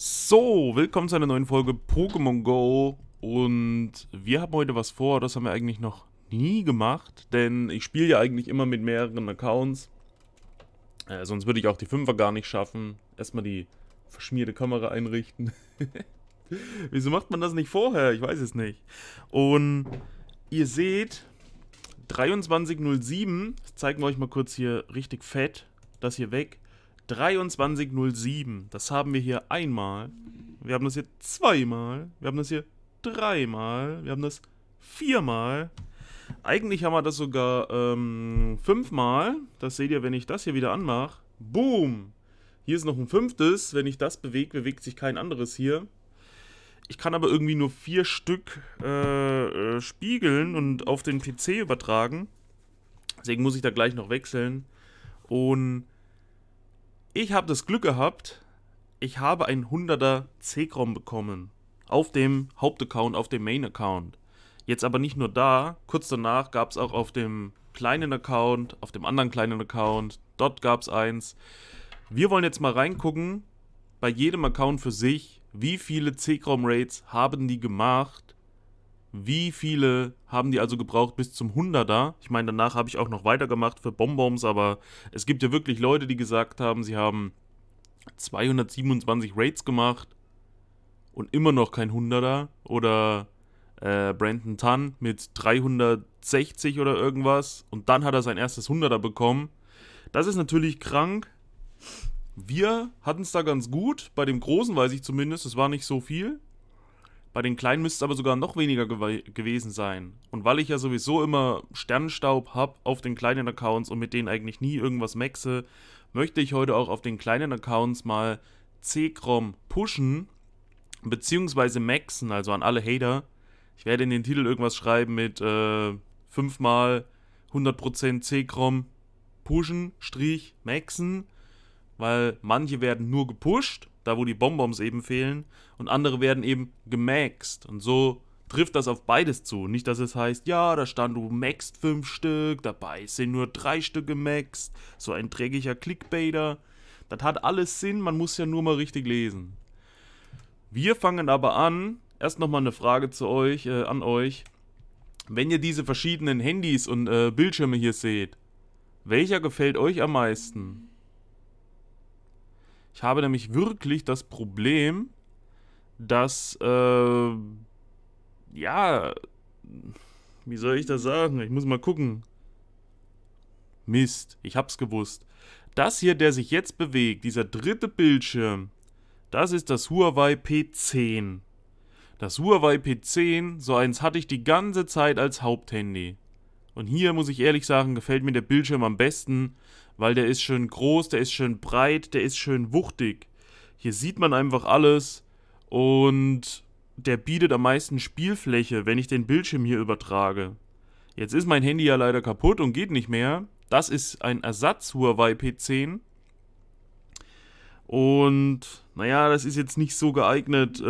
So, willkommen zu einer neuen Folge Pokémon Go und wir haben heute was vor, das haben wir eigentlich noch nie gemacht, denn ich spiele ja eigentlich immer mit mehreren Accounts, äh, sonst würde ich auch die Fünfer gar nicht schaffen. Erstmal die verschmierte Kamera einrichten. Wieso macht man das nicht vorher? Ich weiß es nicht. Und ihr seht, 23.07, zeigen wir euch mal kurz hier richtig fett, das hier weg. 2307. Das haben wir hier einmal. Wir haben das hier zweimal. Wir haben das hier dreimal. Wir haben das viermal. Eigentlich haben wir das sogar ähm, fünfmal. Das seht ihr, wenn ich das hier wieder anmache. Boom! Hier ist noch ein fünftes. Wenn ich das bewege, bewegt sich kein anderes hier. Ich kann aber irgendwie nur vier Stück äh, äh spiegeln und auf den PC übertragen. Deswegen muss ich da gleich noch wechseln. Und ich habe das Glück gehabt, ich habe ein 100er C-Crom bekommen. Auf dem Hauptaccount, auf dem Main-Account. Jetzt aber nicht nur da, kurz danach gab es auch auf dem kleinen Account, auf dem anderen kleinen Account, dort gab es eins. Wir wollen jetzt mal reingucken, bei jedem Account für sich, wie viele C-Crom-Rates haben die gemacht wie viele haben die also gebraucht bis zum 100er? Ich meine, danach habe ich auch noch weitergemacht für Bonbons, aber es gibt ja wirklich Leute, die gesagt haben, sie haben 227 Raids gemacht und immer noch kein 100er. Oder äh, Brandon Tan mit 360 oder irgendwas und dann hat er sein erstes 100er bekommen. Das ist natürlich krank. Wir hatten es da ganz gut, bei dem Großen weiß ich zumindest, es war nicht so viel. Bei den Kleinen müsste es aber sogar noch weniger gew gewesen sein. Und weil ich ja sowieso immer Sternenstaub habe auf den kleinen Accounts und mit denen eigentlich nie irgendwas maxe, möchte ich heute auch auf den kleinen Accounts mal C-Crom pushen, beziehungsweise maxen, also an alle Hater. Ich werde in den Titel irgendwas schreiben mit äh, 5 mal 100% C-Crom pushen, Strich, maxen, weil manche werden nur gepusht da wo die Bonbons eben fehlen, und andere werden eben gemaxt. Und so trifft das auf beides zu. Nicht, dass es heißt, ja, da stand du maxt fünf Stück, dabei sind nur drei Stück gemaxt. So ein dreckiger Clickbaiter. Das hat alles Sinn, man muss ja nur mal richtig lesen. Wir fangen aber an, erst nochmal eine Frage zu euch, äh, an euch. Wenn ihr diese verschiedenen Handys und äh, Bildschirme hier seht, welcher gefällt euch am meisten? Ich habe nämlich wirklich das Problem, dass, äh, ja, wie soll ich das sagen? Ich muss mal gucken. Mist, ich hab's gewusst. Das hier, der sich jetzt bewegt, dieser dritte Bildschirm, das ist das Huawei P10. Das Huawei P10, so eins hatte ich die ganze Zeit als Haupthandy. Und hier muss ich ehrlich sagen, gefällt mir der Bildschirm am besten, weil der ist schön groß, der ist schön breit, der ist schön wuchtig. Hier sieht man einfach alles und der bietet am meisten Spielfläche, wenn ich den Bildschirm hier übertrage. Jetzt ist mein Handy ja leider kaputt und geht nicht mehr. Das ist ein Ersatz Huawei P10. Und naja, das ist jetzt nicht so geeignet, äh,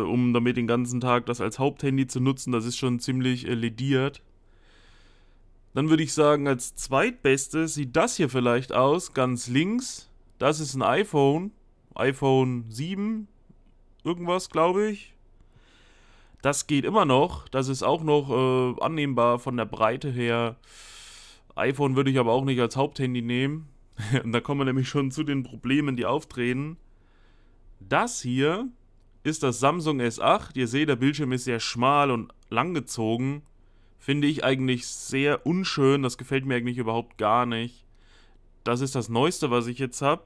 um damit den ganzen Tag das als Haupthandy zu nutzen. Das ist schon ziemlich äh, lediert. Dann würde ich sagen, als zweitbeste sieht das hier vielleicht aus, ganz links. Das ist ein iPhone, iPhone 7, irgendwas, glaube ich. Das geht immer noch, das ist auch noch äh, annehmbar von der Breite her. iPhone würde ich aber auch nicht als Haupthandy nehmen. Und da kommen wir nämlich schon zu den Problemen, die auftreten. Das hier ist das Samsung S8. Ihr seht, der Bildschirm ist sehr schmal und langgezogen finde ich eigentlich sehr unschön. Das gefällt mir eigentlich überhaupt gar nicht. Das ist das Neueste, was ich jetzt habe.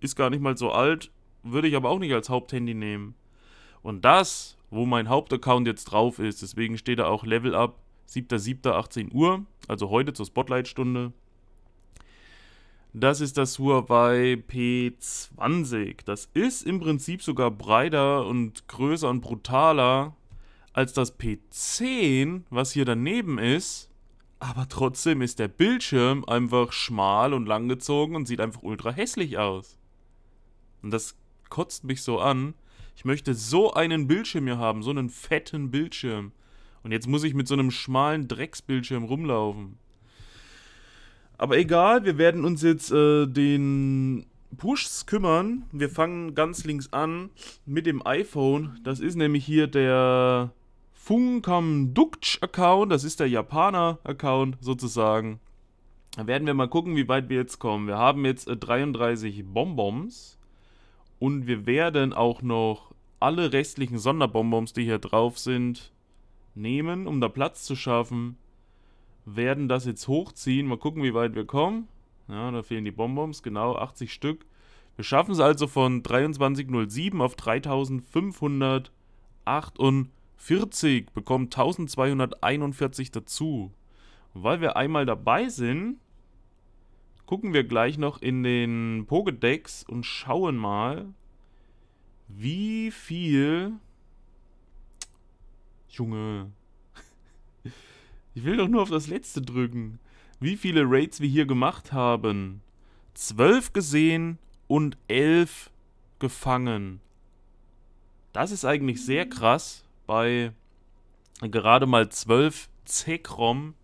Ist gar nicht mal so alt. Würde ich aber auch nicht als Haupthandy nehmen. Und das, wo mein Hauptaccount jetzt drauf ist, deswegen steht da auch Level Up 7.7.18 Uhr, also heute zur Spotlight-Stunde. Das ist das Huawei P20. Das ist im Prinzip sogar breiter und größer und brutaler als das P10, was hier daneben ist. Aber trotzdem ist der Bildschirm einfach schmal und langgezogen und sieht einfach ultra hässlich aus. Und das kotzt mich so an. Ich möchte so einen Bildschirm hier haben, so einen fetten Bildschirm. Und jetzt muss ich mit so einem schmalen Drecksbildschirm rumlaufen. Aber egal, wir werden uns jetzt äh, den Pushs kümmern. Wir fangen ganz links an mit dem iPhone. Das ist nämlich hier der Funkam Dukch Account, das ist der Japaner Account sozusagen. Da werden wir mal gucken, wie weit wir jetzt kommen. Wir haben jetzt 33 äh, Bonbons und wir werden auch noch alle restlichen Sonderbonbons, die hier drauf sind, nehmen, um da Platz zu schaffen. Werden das jetzt hochziehen. Mal gucken, wie weit wir kommen. Ja, da fehlen die Bonbons, genau, 80 Stück. Wir schaffen es also von 23.07 auf 3558. 40 bekommt 1241 dazu. Und weil wir einmal dabei sind, gucken wir gleich noch in den Pokédex und schauen mal, wie viel... Junge. Ich will doch nur auf das letzte drücken. Wie viele Raids wir hier gemacht haben. 12 gesehen und 11 gefangen. Das ist eigentlich sehr krass bei gerade mal 12 c chrom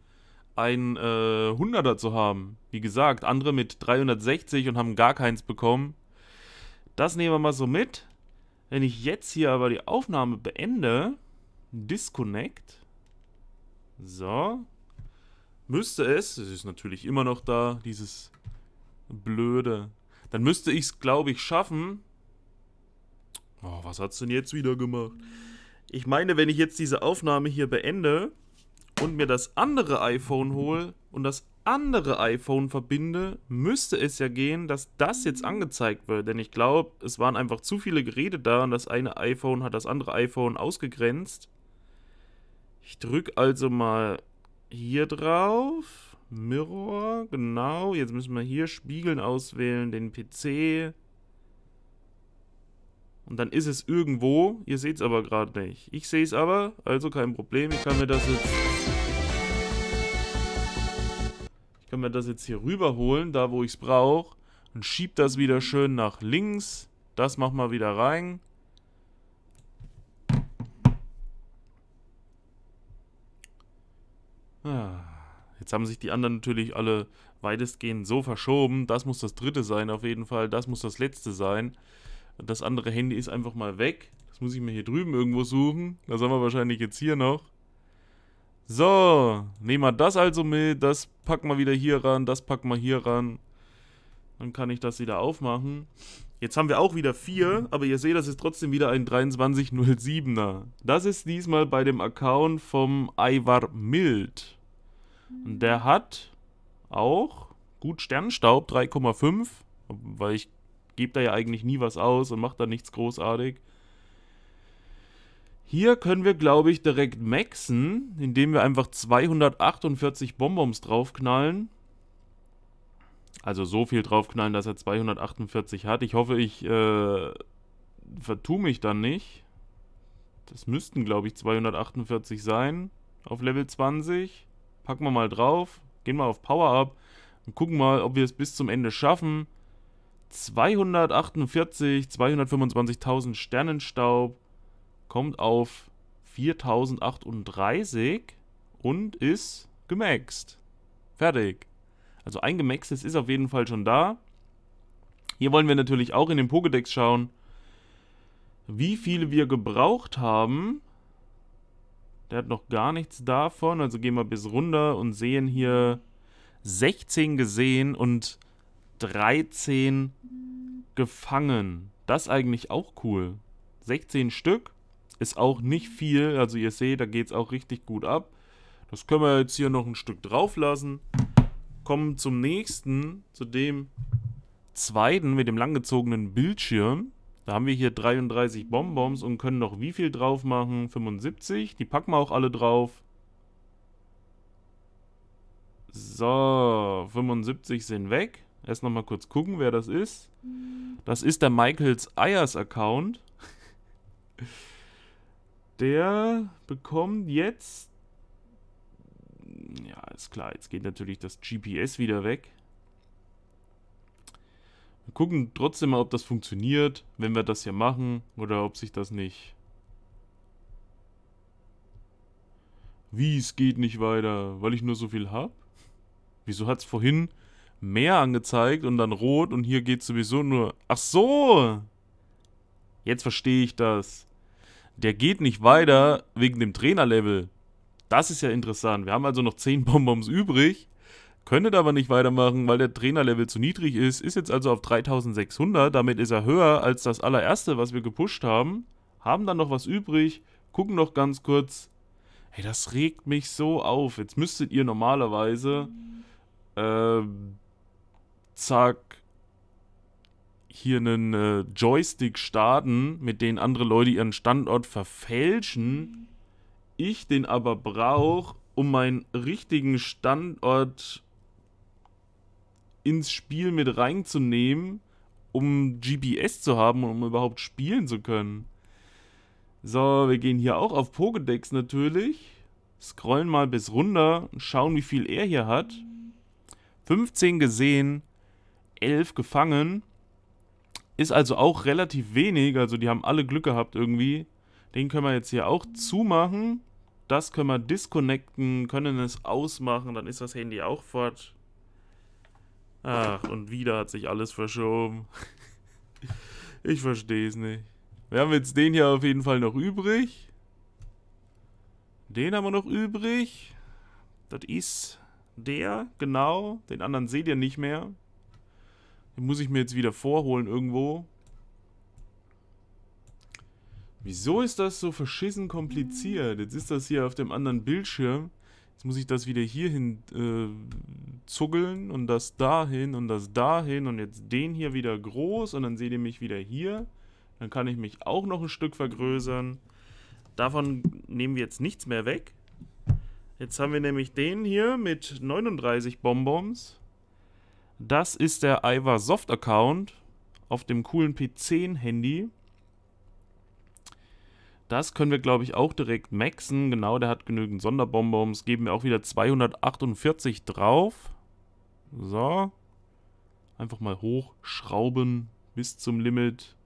ein äh, 100er zu haben. Wie gesagt, andere mit 360 und haben gar keins bekommen. Das nehmen wir mal so mit. Wenn ich jetzt hier aber die Aufnahme beende, Disconnect, so, müsste es, es ist natürlich immer noch da, dieses blöde, dann müsste ich es, glaube ich, schaffen. Oh, was hat es denn jetzt wieder gemacht? Ich meine, wenn ich jetzt diese Aufnahme hier beende und mir das andere iPhone hole und das andere iPhone verbinde, müsste es ja gehen, dass das jetzt angezeigt wird. Denn ich glaube, es waren einfach zu viele Geräte da und das eine iPhone hat das andere iPhone ausgegrenzt. Ich drücke also mal hier drauf. Mirror, genau. Jetzt müssen wir hier Spiegeln auswählen, den PC. Und dann ist es irgendwo. Ihr seht es aber gerade nicht. Ich sehe es aber, also kein Problem. Ich kann mir das jetzt... Ich kann mir das jetzt hier rüberholen, da wo ich es brauche. Und schieb das wieder schön nach links. Das machen wir wieder rein. Ah, jetzt haben sich die anderen natürlich alle weitestgehend so verschoben. Das muss das dritte sein auf jeden Fall. Das muss das letzte sein. Das andere Handy ist einfach mal weg. Das muss ich mir hier drüben irgendwo suchen. Das haben wir wahrscheinlich jetzt hier noch. So, nehmen wir das also mit. Das packen wir wieder hier ran, das packen wir hier ran. Dann kann ich das wieder aufmachen. Jetzt haben wir auch wieder vier, aber ihr seht, das ist trotzdem wieder ein 2307er. Das ist diesmal bei dem Account vom Ivar Mild. Und der hat auch gut Sternstaub 3,5, weil ich gebt da ja eigentlich nie was aus und macht da nichts großartig. Hier können wir, glaube ich, direkt maxen, indem wir einfach 248 Bonbons draufknallen. Also so viel draufknallen, dass er 248 hat. Ich hoffe, ich äh, vertue mich dann nicht. Das müssten, glaube ich, 248 sein auf Level 20. Packen wir mal drauf, gehen mal auf Power Up und gucken mal, ob wir es bis zum Ende schaffen. 248, 225.000 Sternenstaub kommt auf 4038 und ist gemaxt. Fertig. Also ein gemaxtes ist auf jeden Fall schon da. Hier wollen wir natürlich auch in den Pokédex schauen, wie viele wir gebraucht haben. Der hat noch gar nichts davon. Also gehen wir bis runter und sehen hier 16 gesehen und 13 gefangen. Das ist eigentlich auch cool. 16 Stück ist auch nicht viel. Also ihr seht, da geht es auch richtig gut ab. Das können wir jetzt hier noch ein Stück drauf lassen. Kommen zum nächsten, zu dem zweiten mit dem langgezogenen Bildschirm. Da haben wir hier 33 Bonbons und können noch wie viel drauf machen? 75. Die packen wir auch alle drauf. So, 75 sind weg. Erst nochmal kurz gucken, wer das ist. Mhm. Das ist der Michaels Ayers Account. Der bekommt jetzt... Ja, ist klar, jetzt geht natürlich das GPS wieder weg. Wir gucken trotzdem mal, ob das funktioniert, wenn wir das hier machen oder ob sich das nicht... Wie, es geht nicht weiter, weil ich nur so viel habe? Wieso hat es vorhin mehr angezeigt und dann rot und hier geht sowieso nur... Ach so! Jetzt verstehe ich das. Der geht nicht weiter wegen dem Trainerlevel. Das ist ja interessant. Wir haben also noch 10 Bonbons übrig. Könntet aber nicht weitermachen, weil der Trainerlevel zu niedrig ist. Ist jetzt also auf 3600. Damit ist er höher als das allererste, was wir gepusht haben. Haben dann noch was übrig. Gucken noch ganz kurz. Ey, das regt mich so auf. Jetzt müsstet ihr normalerweise... Ähm zack, hier einen äh, Joystick starten, mit dem andere Leute ihren Standort verfälschen. Ich den aber brauche, um meinen richtigen Standort ins Spiel mit reinzunehmen, um GPS zu haben und um überhaupt spielen zu können. So, wir gehen hier auch auf Pokédex natürlich. Scrollen mal bis runter und schauen, wie viel er hier hat. 15 gesehen, 11 gefangen. Ist also auch relativ wenig. Also die haben alle Glück gehabt irgendwie. Den können wir jetzt hier auch zumachen. Das können wir disconnecten, können es ausmachen. Dann ist das Handy auch fort. Ach, und wieder hat sich alles verschoben. ich verstehe es nicht. Wir haben jetzt den hier auf jeden Fall noch übrig. Den haben wir noch übrig. Das ist der, genau. Den anderen seht ihr nicht mehr. Den muss ich mir jetzt wieder vorholen irgendwo. Wieso ist das so verschissen kompliziert? Jetzt ist das hier auf dem anderen Bildschirm. Jetzt muss ich das wieder hierhin äh, zuckeln und das dahin und das dahin und jetzt den hier wieder groß und dann seht ihr mich wieder hier. Dann kann ich mich auch noch ein Stück vergrößern. Davon nehmen wir jetzt nichts mehr weg. Jetzt haben wir nämlich den hier mit 39 Bonbons. Das ist der Ivar Soft Account auf dem coolen P10 Handy. Das können wir, glaube ich, auch direkt maxen. Genau, der hat genügend Sonderbonbons. Geben wir auch wieder 248 drauf. So. Einfach mal hochschrauben bis zum Limit.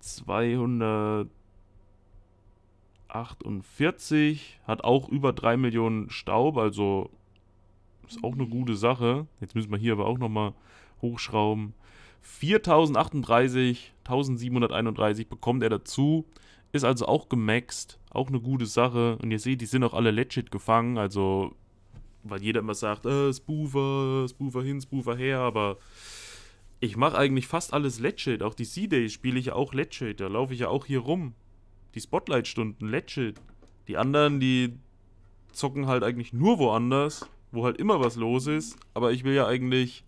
248. Hat auch über 3 Millionen Staub, also ist auch eine gute Sache. Jetzt müssen wir hier aber auch nochmal hochschrauben. 4038, 1731 bekommt er dazu. Ist also auch gemaxt. Auch eine gute Sache. Und ihr seht, die sind auch alle legit gefangen. Also, weil jeder immer sagt, äh, Spoofer, Spoofer hin, Spoofer her. Aber ich mache eigentlich fast alles legit. Auch die C-Days spiele ich ja auch legit. Da laufe ich ja auch hier rum. Die Spotlight-Stunden legit. Die anderen, die zocken halt eigentlich nur woanders wo halt immer was los ist, aber ich will ja eigentlich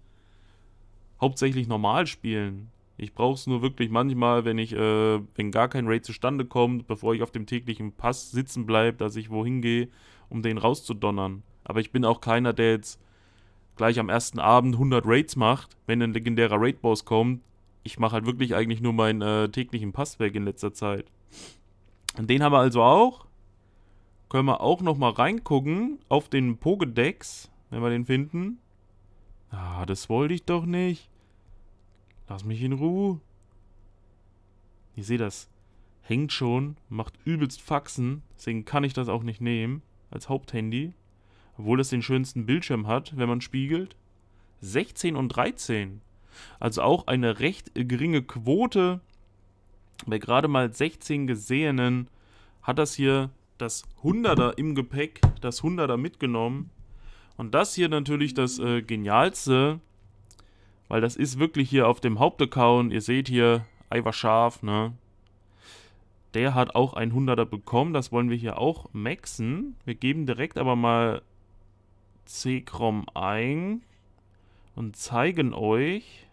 hauptsächlich normal spielen. Ich brauche es nur wirklich manchmal, wenn ich, äh, wenn gar kein Raid zustande kommt, bevor ich auf dem täglichen Pass sitzen bleibe, dass ich wohin gehe, um den rauszudonnern. Aber ich bin auch keiner, der jetzt gleich am ersten Abend 100 Raids macht, wenn ein legendärer Raid-Boss kommt. Ich mache halt wirklich eigentlich nur meinen äh, täglichen Pass weg in letzter Zeit. Und den haben wir also auch können wir auch nochmal reingucken auf den Pokédex, wenn wir den finden. Ah, das wollte ich doch nicht. Lass mich in Ruhe. Ihr seht das. Hängt schon, macht übelst Faxen, deswegen kann ich das auch nicht nehmen als Haupthandy. Obwohl es den schönsten Bildschirm hat, wenn man spiegelt. 16 und 13. Also auch eine recht geringe Quote. Bei gerade mal 16 Gesehenen hat das hier das 100er im Gepäck, das 100er mitgenommen. Und das hier natürlich das äh, Genialste, weil das ist wirklich hier auf dem Hauptaccount. Ihr seht hier, Scharf, ne? Der hat auch ein 100er bekommen, das wollen wir hier auch maxen. Wir geben direkt aber mal c chrom ein und zeigen euch,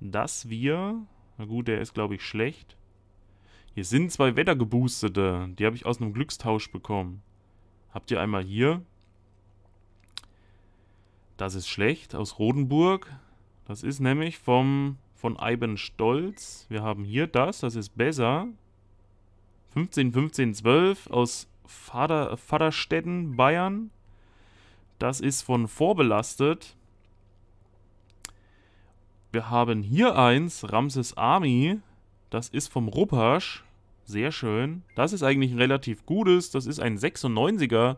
dass wir... Na gut, der ist glaube ich schlecht. Hier sind zwei Wettergeboostete. Die habe ich aus einem Glückstausch bekommen. Habt ihr einmal hier. Das ist schlecht, aus Rodenburg. Das ist nämlich vom, von Iben Stolz. Wir haben hier das, das ist besser. 15, 15, 12 aus Vader, Vaderstetten, Bayern. Das ist von Vorbelastet. Wir haben hier eins, Ramses Army. Das ist vom Ruppasch. Sehr schön. Das ist eigentlich ein relativ gutes. Das ist ein 96er.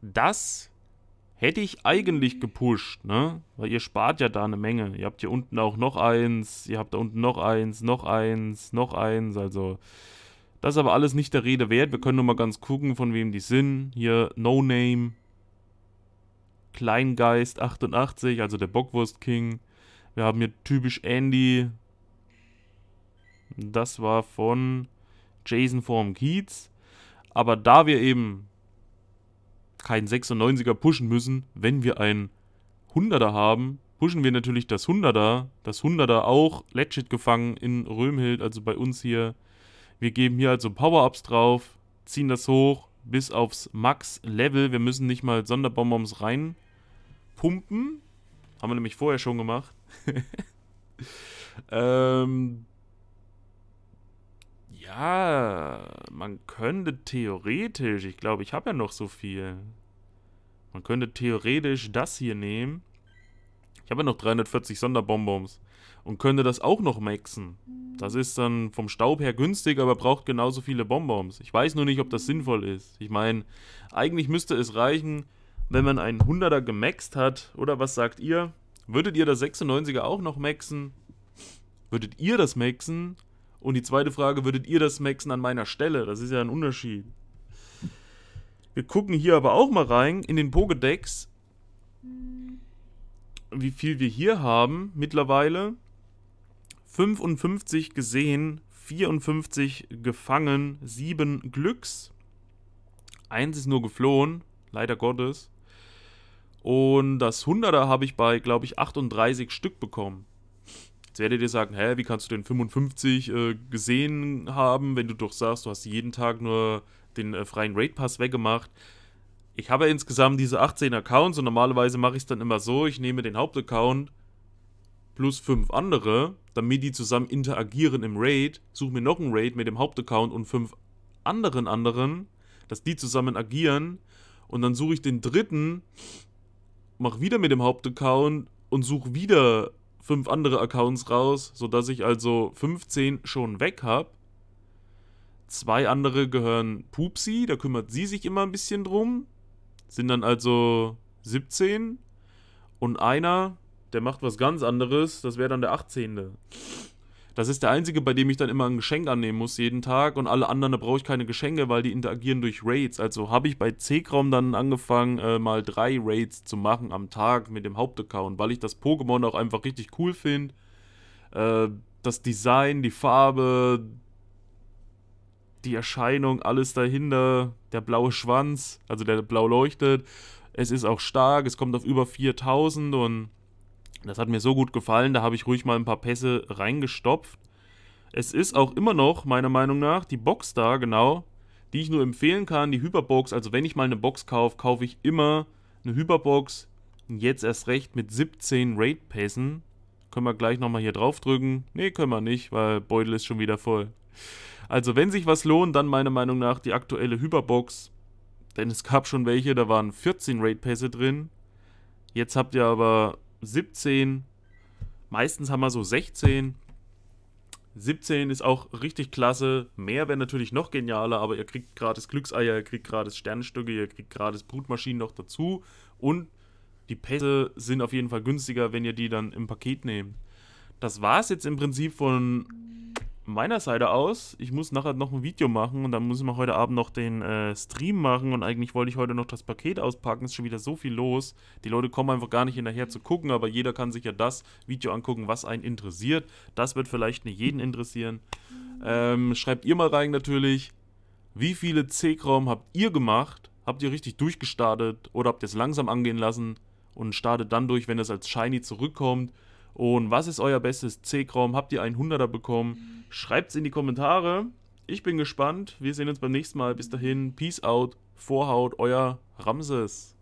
Das hätte ich eigentlich gepusht, ne? Weil ihr spart ja da eine Menge. Ihr habt hier unten auch noch eins. Ihr habt da unten noch eins, noch eins, noch eins. Also, das ist aber alles nicht der Rede wert. Wir können nur mal ganz gucken, von wem die sind. Hier, No Name. Kleingeist 88, also der Bockwurst King. Wir haben hier typisch Andy. Das war von Jason vorm Kiez. Aber da wir eben keinen 96er pushen müssen, wenn wir einen 100er haben, pushen wir natürlich das 100er. Das 100er auch legit gefangen in Römhild, also bei uns hier. Wir geben hier also Power-Ups drauf, ziehen das hoch bis aufs Max-Level. Wir müssen nicht mal Sonderbonbons reinpumpen. Haben wir nämlich vorher schon gemacht. ähm, ja, man könnte theoretisch, ich glaube, ich habe ja noch so viel. Man könnte theoretisch das hier nehmen. Ich habe ja noch 340 Sonderbonbons. Und könnte das auch noch maxen. Das ist dann vom Staub her günstig, aber braucht genauso viele Bonbons. Ich weiß nur nicht, ob das sinnvoll ist. Ich meine, eigentlich müsste es reichen, wenn man einen 100er gemaxt hat. Oder was sagt ihr? Würdet ihr das 96er auch noch maxen? Würdet ihr das maxen? Und die zweite Frage, würdet ihr das maxen an meiner Stelle? Das ist ja ein Unterschied. Wir gucken hier aber auch mal rein in den Pokédex, wie viel wir hier haben mittlerweile. 55 gesehen, 54 gefangen, 7 Glücks. Eins ist nur geflohen, leider Gottes. Und das 100er habe ich bei, glaube ich, 38 Stück bekommen. Jetzt werdet ihr sagen, hä, wie kannst du denn 55 äh, gesehen haben, wenn du doch sagst, du hast jeden Tag nur den äh, freien Raid Pass weggemacht. Ich habe ja insgesamt diese 18 Accounts und normalerweise mache ich es dann immer so, ich nehme den Hauptaccount plus 5 andere, damit die zusammen interagieren im Raid, suche mir noch einen Raid mit dem Hauptaccount und 5 anderen anderen, dass die zusammen agieren und dann suche ich den dritten, mache wieder mit dem Hauptaccount und suche wieder fünf andere Accounts raus, sodass ich also 15 schon weg habe. Zwei andere gehören Pupsi, da kümmert sie sich immer ein bisschen drum. Sind dann also 17. Und einer, der macht was ganz anderes, das wäre dann der 18. Das ist der einzige, bei dem ich dann immer ein Geschenk annehmen muss, jeden Tag. Und alle anderen, da brauche ich keine Geschenke, weil die interagieren durch Raids. Also habe ich bei C-Crom dann angefangen, äh, mal drei Raids zu machen am Tag mit dem Hauptaccount, weil ich das Pokémon auch einfach richtig cool finde. Äh, das Design, die Farbe, die Erscheinung, alles dahinter, der blaue Schwanz, also der blau leuchtet. Es ist auch stark, es kommt auf über 4000 und das hat mir so gut gefallen, da habe ich ruhig mal ein paar Pässe reingestopft. Es ist auch immer noch, meiner Meinung nach, die Box da, genau, die ich nur empfehlen kann, die Hyperbox. Also wenn ich mal eine Box kaufe, kaufe ich immer eine Hyperbox. Jetzt erst recht mit 17 Raid-Pässen. Können wir gleich nochmal hier draufdrücken? Ne, können wir nicht, weil Beutel ist schon wieder voll. Also wenn sich was lohnt, dann meiner Meinung nach die aktuelle Hyperbox. Denn es gab schon welche, da waren 14 Raid-Pässe drin. Jetzt habt ihr aber 17. Meistens haben wir so 16. 17 ist auch richtig klasse. Mehr wäre natürlich noch genialer, aber ihr kriegt gratis Glückseier, ihr kriegt gratis Sternstücke, ihr kriegt gratis Brutmaschinen noch dazu. Und die Pässe sind auf jeden Fall günstiger, wenn ihr die dann im Paket nehmt. Das war es jetzt im Prinzip von meiner Seite aus. Ich muss nachher noch ein Video machen und dann muss ich mal heute Abend noch den äh, Stream machen und eigentlich wollte ich heute noch das Paket auspacken. Ist schon wieder so viel los. Die Leute kommen einfach gar nicht hinterher zu gucken, aber jeder kann sich ja das Video angucken, was einen interessiert. Das wird vielleicht nicht jeden interessieren. Ähm, schreibt ihr mal rein natürlich, wie viele C-Kram habt ihr gemacht? Habt ihr richtig durchgestartet oder habt ihr es langsam angehen lassen und startet dann durch, wenn es als Shiny zurückkommt? Und was ist euer bestes C-Chrome? Habt ihr einen 100er bekommen? Schreibt es in die Kommentare. Ich bin gespannt. Wir sehen uns beim nächsten Mal. Bis dahin, Peace out, Vorhaut, euer Ramses.